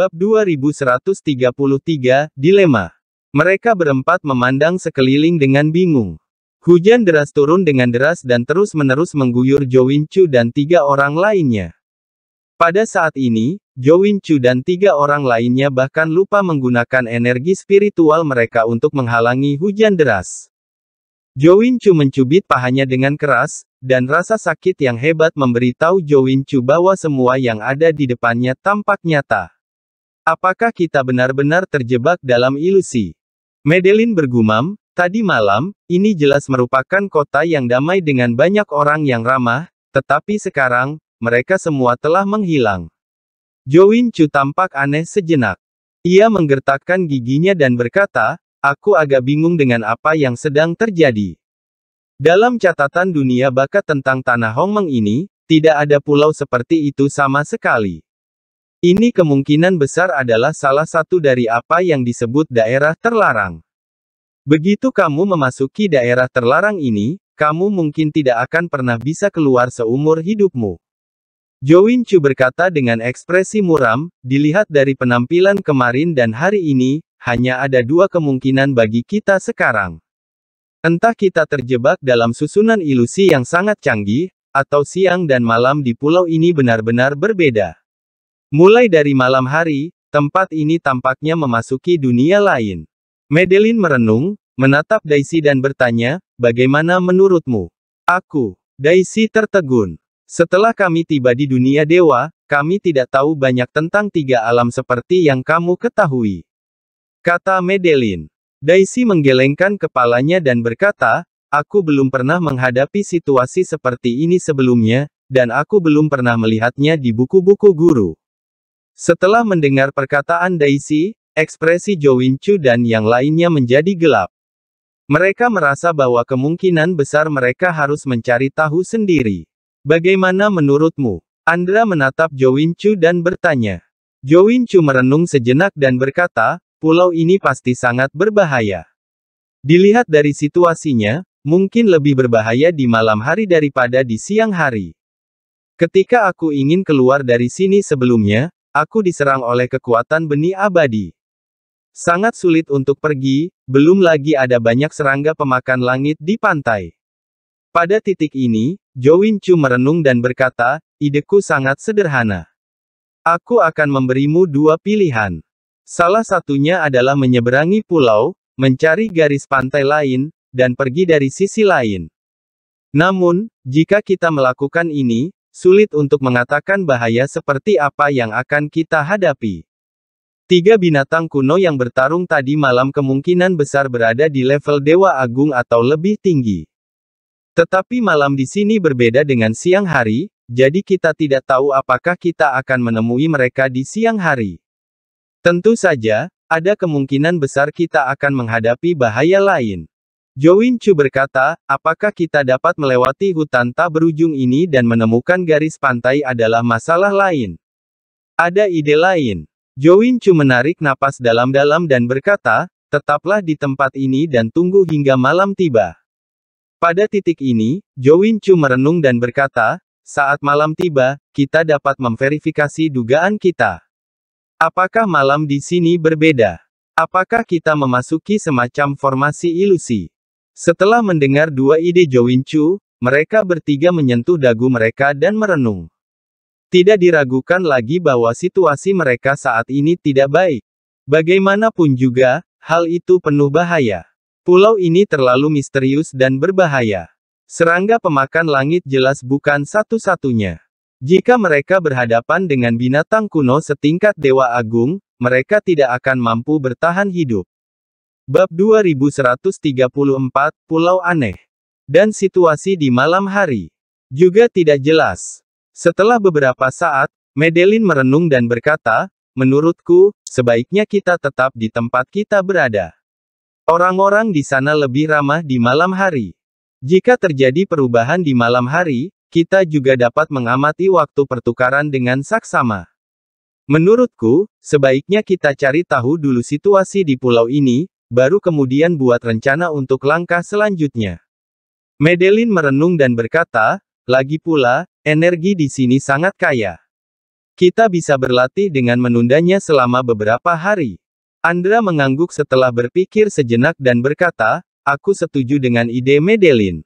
Bab 2133, Dilema. Mereka berempat memandang sekeliling dengan bingung. Hujan deras turun dengan deras dan terus-menerus mengguyur Chu dan tiga orang lainnya. Pada saat ini, Chu dan tiga orang lainnya bahkan lupa menggunakan energi spiritual mereka untuk menghalangi hujan deras. Chu mencubit pahanya dengan keras, dan rasa sakit yang hebat memberitahu Chu bahwa semua yang ada di depannya tampak nyata. Apakah kita benar-benar terjebak dalam ilusi? Medellin bergumam, tadi malam, ini jelas merupakan kota yang damai dengan banyak orang yang ramah, tetapi sekarang, mereka semua telah menghilang. Jowin Chu tampak aneh sejenak. Ia menggertakkan giginya dan berkata, aku agak bingung dengan apa yang sedang terjadi. Dalam catatan dunia bakat tentang Tanah Hongmeng ini, tidak ada pulau seperti itu sama sekali. Ini kemungkinan besar adalah salah satu dari apa yang disebut daerah terlarang. Begitu kamu memasuki daerah terlarang ini, kamu mungkin tidak akan pernah bisa keluar seumur hidupmu. Jowin Chu berkata dengan ekspresi muram, dilihat dari penampilan kemarin dan hari ini, hanya ada dua kemungkinan bagi kita sekarang. Entah kita terjebak dalam susunan ilusi yang sangat canggih, atau siang dan malam di pulau ini benar-benar berbeda. Mulai dari malam hari, tempat ini tampaknya memasuki dunia lain. Madeline merenung, menatap Daisy dan bertanya, bagaimana menurutmu? Aku, Daisy tertegun. Setelah kami tiba di dunia dewa, kami tidak tahu banyak tentang tiga alam seperti yang kamu ketahui. Kata Madeline. Daisy menggelengkan kepalanya dan berkata, aku belum pernah menghadapi situasi seperti ini sebelumnya, dan aku belum pernah melihatnya di buku-buku guru. Setelah mendengar perkataan Daisy, ekspresi Jo Win Chu dan yang lainnya menjadi gelap. Mereka merasa bahwa kemungkinan besar mereka harus mencari tahu sendiri. Bagaimana menurutmu? Andra menatap Jo Win Chu dan bertanya. Jo Win Chu merenung sejenak dan berkata, pulau ini pasti sangat berbahaya. Dilihat dari situasinya, mungkin lebih berbahaya di malam hari daripada di siang hari. Ketika aku ingin keluar dari sini sebelumnya, Aku diserang oleh kekuatan benih abadi. Sangat sulit untuk pergi, belum lagi ada banyak serangga pemakan langit di pantai. Pada titik ini, Jo Win Chu merenung dan berkata, ideku sangat sederhana. Aku akan memberimu dua pilihan. Salah satunya adalah menyeberangi pulau, mencari garis pantai lain, dan pergi dari sisi lain. Namun, jika kita melakukan ini, sulit untuk mengatakan bahaya seperti apa yang akan kita hadapi. Tiga binatang kuno yang bertarung tadi malam kemungkinan besar berada di level Dewa Agung atau lebih tinggi. Tetapi malam di sini berbeda dengan siang hari, jadi kita tidak tahu apakah kita akan menemui mereka di siang hari. Tentu saja, ada kemungkinan besar kita akan menghadapi bahaya lain. Join Chu berkata, apakah kita dapat melewati hutan tak berujung ini dan menemukan garis pantai adalah masalah lain. Ada ide lain. Join Chu menarik napas dalam-dalam dan berkata, tetaplah di tempat ini dan tunggu hingga malam tiba. Pada titik ini, Join Chu merenung dan berkata, saat malam tiba, kita dapat memverifikasi dugaan kita. Apakah malam di sini berbeda? Apakah kita memasuki semacam formasi ilusi? Setelah mendengar dua ide Jowin Chu, mereka bertiga menyentuh dagu mereka dan merenung. Tidak diragukan lagi bahwa situasi mereka saat ini tidak baik. Bagaimanapun juga, hal itu penuh bahaya. Pulau ini terlalu misterius dan berbahaya. Serangga pemakan langit jelas bukan satu-satunya. Jika mereka berhadapan dengan binatang kuno setingkat Dewa Agung, mereka tidak akan mampu bertahan hidup. Bab 2134, Pulau Aneh. Dan situasi di malam hari. Juga tidak jelas. Setelah beberapa saat, medellin merenung dan berkata, Menurutku, sebaiknya kita tetap di tempat kita berada. Orang-orang di sana lebih ramah di malam hari. Jika terjadi perubahan di malam hari, kita juga dapat mengamati waktu pertukaran dengan saksama. Menurutku, sebaiknya kita cari tahu dulu situasi di pulau ini, baru kemudian buat rencana untuk langkah selanjutnya. Medelin merenung dan berkata, lagi pula, energi di sini sangat kaya. Kita bisa berlatih dengan menundanya selama beberapa hari. Andra mengangguk setelah berpikir sejenak dan berkata, aku setuju dengan ide Medelin.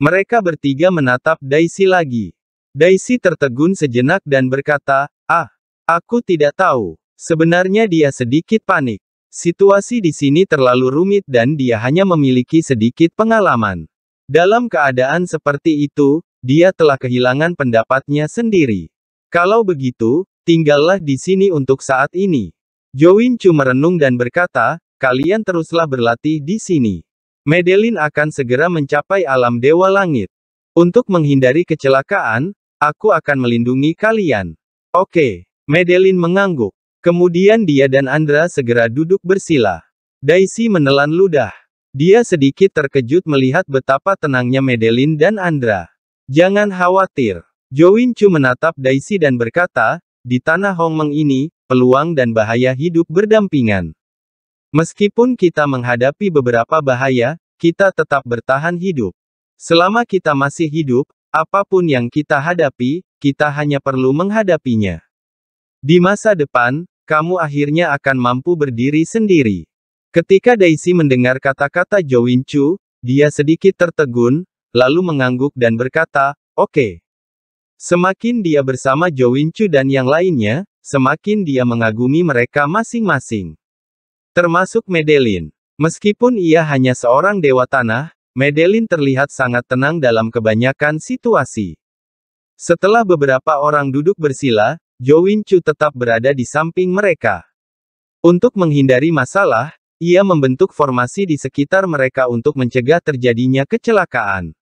Mereka bertiga menatap Daisy lagi. Daisy tertegun sejenak dan berkata, ah, aku tidak tahu. Sebenarnya dia sedikit panik. Situasi di sini terlalu rumit dan dia hanya memiliki sedikit pengalaman. Dalam keadaan seperti itu, dia telah kehilangan pendapatnya sendiri. Kalau begitu, tinggallah di sini untuk saat ini. Join Chu merenung dan berkata, kalian teruslah berlatih di sini. Medelin akan segera mencapai alam dewa langit. Untuk menghindari kecelakaan, aku akan melindungi kalian. Oke, Medelin mengangguk. Kemudian dia dan Andra segera duduk bersila. Daisy menelan ludah. Dia sedikit terkejut melihat betapa tenangnya Medellin dan Andra. Jangan khawatir. Jowin Chu menatap Daisy dan berkata, di tanah Hong Meng ini, peluang dan bahaya hidup berdampingan. Meskipun kita menghadapi beberapa bahaya, kita tetap bertahan hidup. Selama kita masih hidup, apapun yang kita hadapi, kita hanya perlu menghadapinya. Di masa depan, kamu akhirnya akan mampu berdiri sendiri. Ketika Daisy mendengar kata-kata Jo Win Chu, dia sedikit tertegun, lalu mengangguk dan berkata, Oke. Okay. Semakin dia bersama Jo Win Chu dan yang lainnya, semakin dia mengagumi mereka masing-masing. Termasuk Medellin. Meskipun ia hanya seorang dewa tanah, Medellin terlihat sangat tenang dalam kebanyakan situasi. Setelah beberapa orang duduk bersila, Jowin Chu tetap berada di samping mereka. Untuk menghindari masalah, ia membentuk formasi di sekitar mereka untuk mencegah terjadinya kecelakaan.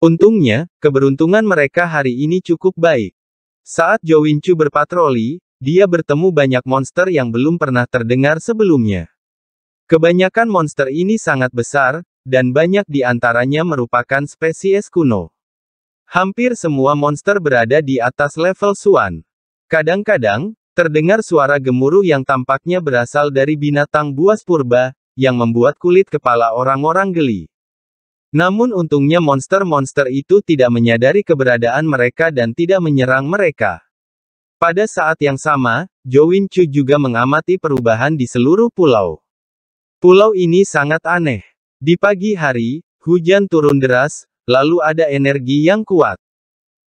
Untungnya, keberuntungan mereka hari ini cukup baik. Saat Jowin Chu berpatroli, dia bertemu banyak monster yang belum pernah terdengar sebelumnya. Kebanyakan monster ini sangat besar, dan banyak di antaranya merupakan spesies kuno. Hampir semua monster berada di atas level Suan. Kadang-kadang, terdengar suara gemuruh yang tampaknya berasal dari binatang buas purba, yang membuat kulit kepala orang-orang geli. Namun untungnya monster-monster itu tidak menyadari keberadaan mereka dan tidak menyerang mereka. Pada saat yang sama, Jowin Chu juga mengamati perubahan di seluruh pulau. Pulau ini sangat aneh. Di pagi hari, hujan turun deras, lalu ada energi yang kuat.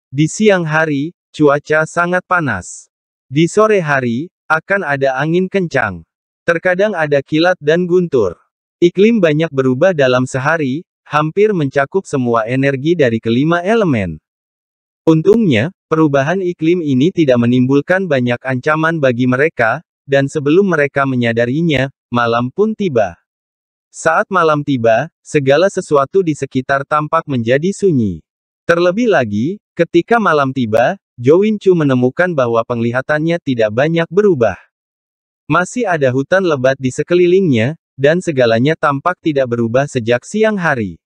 Di siang hari, Cuaca sangat panas. Di sore hari, akan ada angin kencang. Terkadang ada kilat dan guntur. Iklim banyak berubah dalam sehari, hampir mencakup semua energi dari kelima elemen. Untungnya, perubahan iklim ini tidak menimbulkan banyak ancaman bagi mereka, dan sebelum mereka menyadarinya, malam pun tiba. Saat malam tiba, segala sesuatu di sekitar tampak menjadi sunyi. Terlebih lagi, ketika malam tiba, Join Chu menemukan bahwa penglihatannya tidak banyak berubah. Masih ada hutan lebat di sekelilingnya, dan segalanya tampak tidak berubah sejak siang hari.